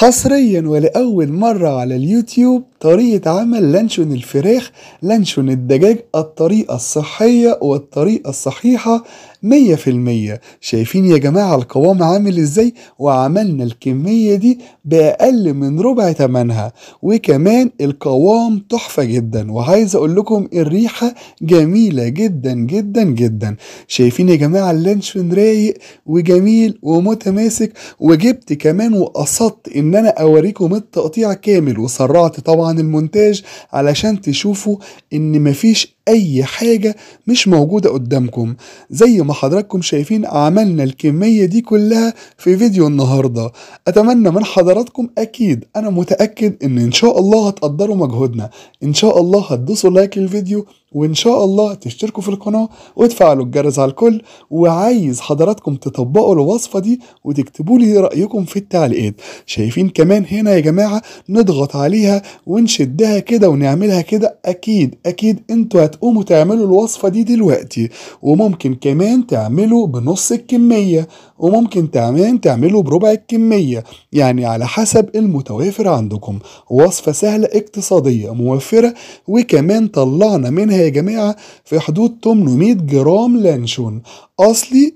حصريا ولأول مرة على اليوتيوب طريقة عمل لانشون الفراخ لانشون الدجاج الطريقة الصحية والطريقة الصحيحة مية في المية شايفين يا جماعة القوام عامل ازاي وعملنا الكمية دي بأقل من ربع تمنها وكمان القوام تحفة جدا وعايز اقول لكم الريحة جميلة جدا جدا جدا شايفين يا جماعة اللانشون رايق وجميل ومتماسك وجبت كمان وقصدت ان انا اوريكم التقطيع كامل وسرعت طبعا المونتاج علشان تشوفوا ان مفيش اي حاجة مش موجودة قدامكم زي ما حضراتكم شايفين عملنا الكمية دي كلها في فيديو النهاردة اتمنى من حضراتكم اكيد انا متأكد ان ان شاء الله هتقدروا مجهودنا ان شاء الله هتدوسوا لايك للفيديو وان شاء الله تشتركوا في القناة وتفعلوا الجرس على الكل وعايز حضراتكم تطبقوا الوصفة دي وتكتبوا لي رأيكم في التعليقات شايفين كمان هنا يا جماعة نضغط عليها ونشدها كده ونعملها كده اكيد اكيد انتوا هتقوموا تعملوا الوصفة دي دلوقتي وممكن كمان تعملوا بنص الكمية وممكن كمان تعملوا بربع الكمية يعني على حسب المتوافر عندكم وصفة سهلة اقتصادية موفرة وكمان طلعنا منها يا جماعة في حدود 800 جرام لانشون أصلي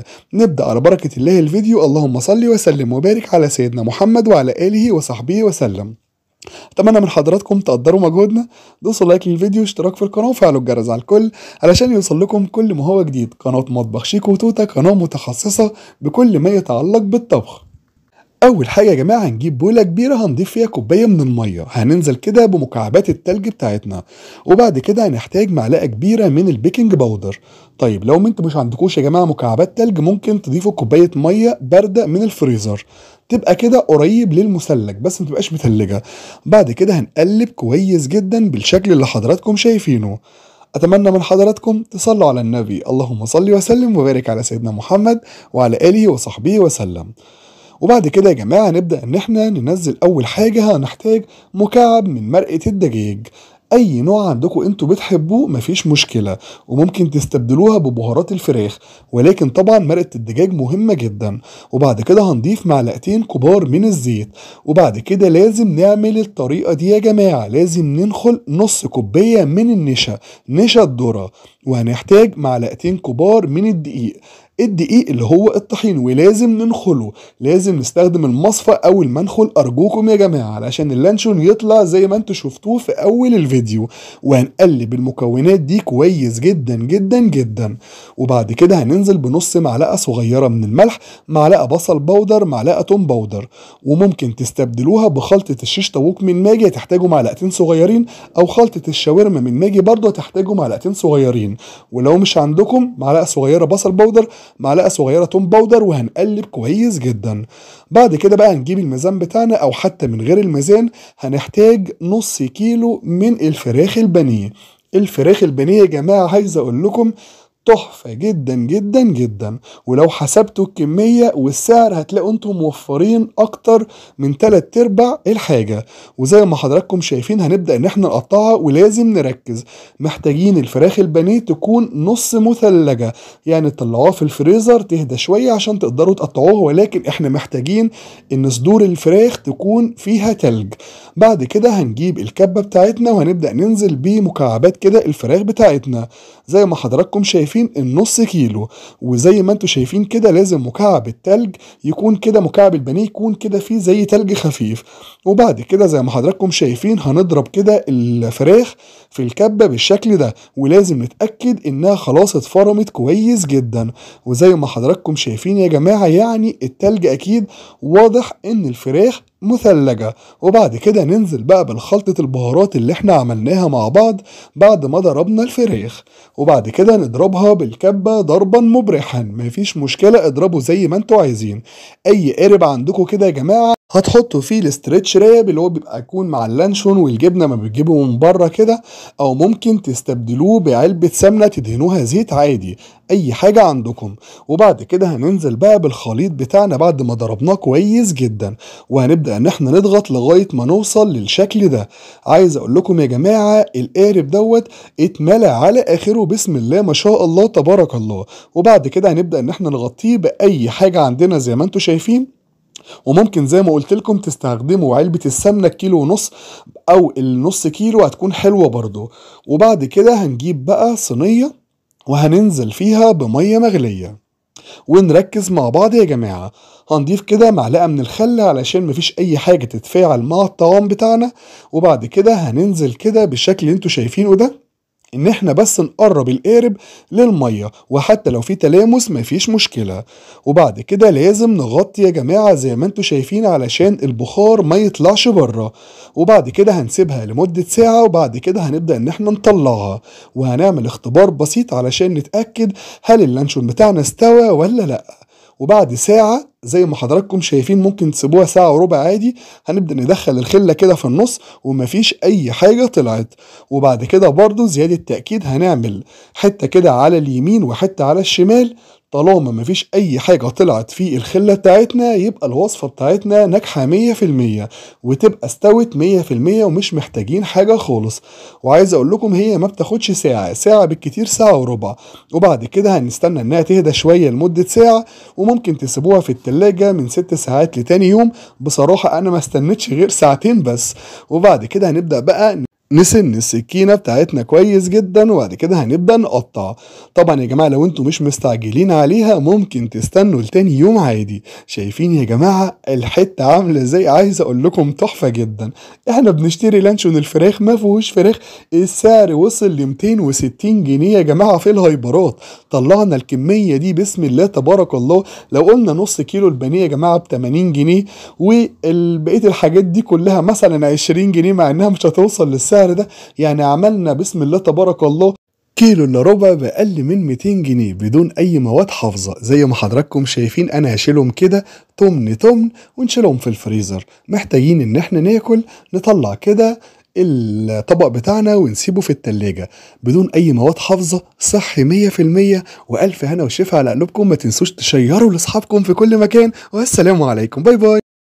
100% نبدأ على بركة الله الفيديو اللهم صل وسلم وبارك على سيدنا محمد وعلى آله وصحبه وسلم اتمنى من حضراتكم تقدروا مجهودنا دوسوا لايك للفيديو اشتراك في القناه وفعلوا الجرس على الكل علشان يوصل لكم كل ما هو جديد قناه مطبخ شيك وتوته قناه متخصصه بكل ما يتعلق بالطبخ اول حاجه يا جماعه هنجيب بوله كبيره هنضيف فيها كوبايه من الميه هننزل كده بمكعبات التلج بتاعتنا وبعد كده هنحتاج معلقه كبيره من البيكنج باودر طيب لو انتوا مش عندكوش يا جماعه مكعبات تلج ممكن تضيفوا كوبايه ميه بارده من الفريزر تبقى كده قريب للمثلج بس ما تبقاش متلجه بعد كده هنقلب كويس جدا بالشكل اللي حضراتكم شايفينه أتمنى من حضراتكم تصلوا على النبي اللهم صل وسلم وبارك على سيدنا محمد وعلى آله وصحبه وسلم وبعد كده يا جماعة نبدأ إن إحنا ننزل أول حاجة هنحتاج مكعب من مرقة الدجاج اي نوع عندكم انتوا بتحبوه مفيش مشكله وممكن تستبدلوها ببهارات الفراخ ولكن طبعا مرقه الدجاج مهمه جدا وبعد كده هنضيف معلقتين كبار من الزيت وبعد كده لازم نعمل الطريقه دي يا جماعه لازم ننخل نص كوبايه من النشا نشا الذره وهنحتاج معلقتين كبار من الدقيق الدقيق اللي هو الطحين ولازم ننخله لازم نستخدم المصفى او المنخل ارجوكم يا جماعه علشان اللانشون يطلع زي ما انتوا شفتوه في اول الفيديو وهنقلب المكونات دي كويس جدا جدا جدا وبعد كده هننزل بنص معلقه صغيره من الملح معلقه بصل بودر معلقه توم بودر وممكن تستبدلوها بخلطه الشيش طاووق من ماجي هتحتاجوا معلقتين صغيرين او خلطه الشاورما من ماجي برضه هتحتاجوا معلقتين صغيرين ولو مش عندكم معلقه صغيره بصل بودر معلقه صغيره توم باودر وهنقلب كويس جدا بعد كده بقى هنجيب الميزان بتاعنا او حتى من غير الميزان هنحتاج نص كيلو من الفراخ البانيه الفراخ البنيه يا جماعه عايز اقول لكم تحفة جدا جدا جدا ولو حسبتوا الكمية والسعر هتلاقوا انتم موفرين اكتر من تلات ارباع الحاجة وزي ما حضراتكم شايفين هنبدأ ان احنا نقطعها ولازم نركز محتاجين الفراخ البانيه تكون نص مثلجة يعني تطلعوها في الفريزر تهدى شوية عشان تقدروا تقطعوها ولكن احنا محتاجين ان صدور الفراخ تكون فيها تلج بعد كده هنجيب الكبة بتاعتنا وهنبدأ ننزل بمكعبات كده الفراخ بتاعتنا زي ما حضراتكم شايفين شايفين النص كيلو وزي ما انتوا شايفين كده لازم مكعب التلج يكون كده مكعب البانيه يكون كده فيه زي تلج خفيف وبعد كده زي ما حضراتكم شايفين هنضرب كده الفراخ في الكبه بالشكل ده ولازم نتاكد انها خلاص اتفرمت كويس جدا وزي ما حضراتكم شايفين يا جماعه يعني التلج اكيد واضح ان الفراخ مثلجة وبعد كده ننزل بقى بالخلطة البهارات اللي احنا عملناها مع بعض بعد ما ضربنا الفريخ وبعد كده نضربها بالكبة ضربا مبرحا مفيش مشكلة اضربوا زي ما انتوا عايزين اي قرب عندكم كده يا جماعة هتحطوا فيه الاسترتش راب اللي هو بيبقى يكون مع اللانشون والجبنه ما بتجيبه من بره كده او ممكن تستبدلوه بعلبه سمنه تدهنوها زيت عادي اي حاجه عندكم وبعد كده هننزل بقى بالخليط بتاعنا بعد ما ضربناه كويس جدا وهنبدا ان احنا نضغط لغايه ما نوصل للشكل ده عايز اقول لكم يا جماعه القارب دوت اتملى على اخره بسم الله ما شاء الله تبارك الله وبعد كده هنبدا ان احنا نغطيه باي حاجه عندنا زي ما انتم شايفين وممكن زي ما قلت لكم تستخدموا علبه السمنه الكيلو ونص او النص كيلو هتكون حلوه برضو وبعد كده هنجيب بقى صينيه وهننزل فيها بميه مغليه ونركز مع بعض يا جماعة هنضيف كده معلقة من الخل علشان مفيش أي حاجة تتفاعل مع الطعام بتاعنا وبعد كده هننزل كده بالشكل اللي انتوا شايفينه ده ان احنا بس نقرب القارب للميه وحتى لو في تلامس مفيش مشكله وبعد كده لازم نغطي يا جماعه زي ما انتوا شايفين علشان البخار ما يطلعش بره وبعد كده هنسيبها لمده ساعه وبعد كده هنبدا ان احنا نطلعها وهنعمل اختبار بسيط علشان نتاكد هل اللانشون بتاعنا استوى ولا لا وبعد ساعة زي ما حضراتكم شايفين ممكن تسيبوها ساعة وربع عادي هنبدأ ندخل الخلة كده في النص ومفيش أي حاجة طلعت وبعد كده برضو زيادة تأكيد هنعمل حتة كده على اليمين وحتة على الشمال طالما مفيش اي حاجة طلعت في الخلة بتاعتنا يبقى الوصفة بتاعتنا ناجحة مية في المية وتبقى استوت مية في المية ومش محتاجين حاجة خالص وعايز اقول لكم هي ما بتاخدش ساعة ساعة بالكتير ساعة وربع وبعد كده هنستنى انها تهدى شوية لمدة ساعة وممكن تسيبوها في التلاجة من ست ساعات لتاني يوم بصراحة انا ما استنتش غير ساعتين بس وبعد كده هنبدأ بقى نسن السكينه بتاعتنا كويس جدا وبعد كده هنبدا نقطع طبعا يا جماعه لو انتوا مش مستعجلين عليها ممكن تستنوا لتاني يوم عادي شايفين يا جماعه الحته عامله ازاي عايز اقول لكم تحفه جدا احنا بنشتري لانشون الفراخ ما فيهوش فراخ السعر وصل ل 260 جنيه يا جماعه في الهايبرات طلعنا الكميه دي بسم الله تبارك الله لو قلنا نص كيلو البانيه يا جماعه ب 80 جنيه وبقيه الحاجات دي كلها مثلا 20 جنيه مع انها مش هتوصل للسعر بالسعر ده يعني عملنا بسم الله تبارك الله كيلو الا ربع باقل من 200 جنيه بدون اي مواد حافظه زي ما حضراتكم شايفين انا هشيلهم كده تمن تمن ونشيلهم في الفريزر محتاجين ان احنا ناكل نطلع كده الطبق بتاعنا ونسيبه في التلاجة بدون أي مواد حافظة صحي 100% وألف هنا وشفا على قلوبكم ما تنسوش تشيروا لأصحابكم في كل مكان والسلام عليكم باي باي